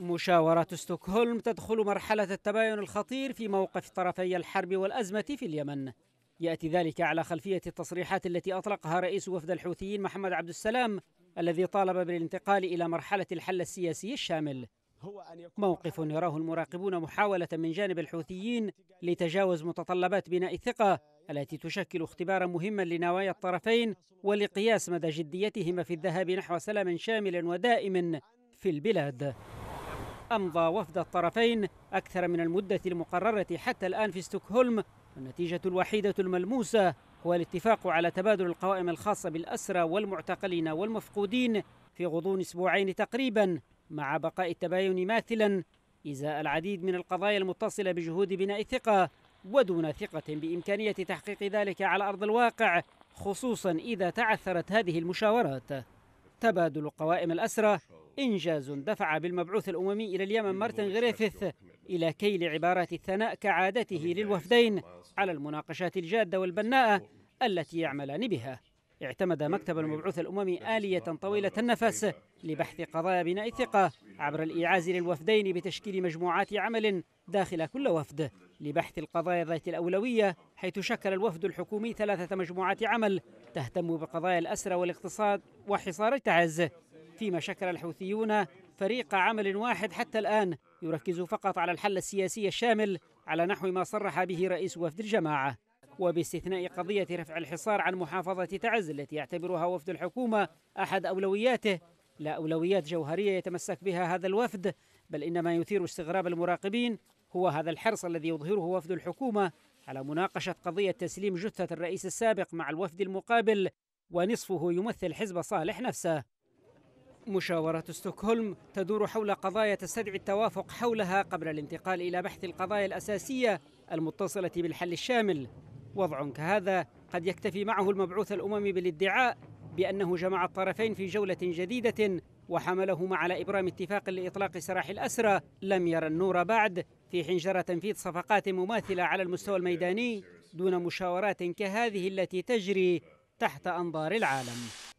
مشاورات ستوكهولم تدخل مرحلة التباين الخطير في موقف طرفي الحرب والأزمة في اليمن يأتي ذلك على خلفية التصريحات التي أطلقها رئيس وفد الحوثيين محمد عبد السلام الذي طالب بالانتقال إلى مرحلة الحل السياسي الشامل موقف يراه المراقبون محاولة من جانب الحوثيين لتجاوز متطلبات بناء الثقة التي تشكل اختبارا مهما لنوايا الطرفين ولقياس مدى جديتهما في الذهاب نحو سلام شامل ودائم في البلاد أمضى وفد الطرفين أكثر من المدة المقررة حتى الآن في ستوكهولم والنتيجة الوحيدة الملموسة هو الاتفاق على تبادل القوائم الخاصة بالأسرى والمعتقلين والمفقودين في غضون أسبوعين تقريبا مع بقاء التباين ماثلا إزاء العديد من القضايا المتصلة بجهود بناء الثقة ودون ثقة بإمكانية تحقيق ذلك على أرض الواقع خصوصا إذا تعثرت هذه المشاورات تبادل قوائم الأسرى إنجاز دفع بالمبعوث الأممي إلى اليمن مارتن غريفيث إلى كيل عبارات الثناء كعادته للوفدين على المناقشات الجادة والبناءة التي يعملان بها اعتمد مكتب المبعوث الأممي آلية طويلة النفس لبحث قضايا بناء الثقة عبر الإيعاز للوفدين بتشكيل مجموعات عمل داخل كل وفد لبحث القضايا ذات الأولوية حيث شكل الوفد الحكومي ثلاثة مجموعات عمل تهتم بقضايا الأسرة والاقتصاد وحصار تعز فيما شكل الحوثيون فريق عمل واحد حتى الآن يركز فقط على الحل السياسي الشامل على نحو ما صرح به رئيس وفد الجماعة وباستثناء قضية رفع الحصار عن محافظة تعز التي يعتبرها وفد الحكومة أحد أولوياته لا أولويات جوهرية يتمسك بها هذا الوفد بل إن ما يثير استغراب المراقبين هو هذا الحرص الذي يظهره وفد الحكومة على مناقشة قضية تسليم جثة الرئيس السابق مع الوفد المقابل ونصفه يمثل حزب صالح نفسه مشاورات ستوكهولم تدور حول قضايا تستدعي التوافق حولها قبل الانتقال إلى بحث القضايا الأساسية المتصلة بالحل الشامل وضع كهذا قد يكتفي معه المبعوث الأممي بالادعاء بأنه جمع الطرفين في جولة جديدة وحملهما على إبرام اتفاق لإطلاق سراح الأسرى لم يرى النور بعد في حين جرى تنفيذ صفقات مماثلة على المستوى الميداني دون مشاورات كهذه التي تجري تحت أنظار العالم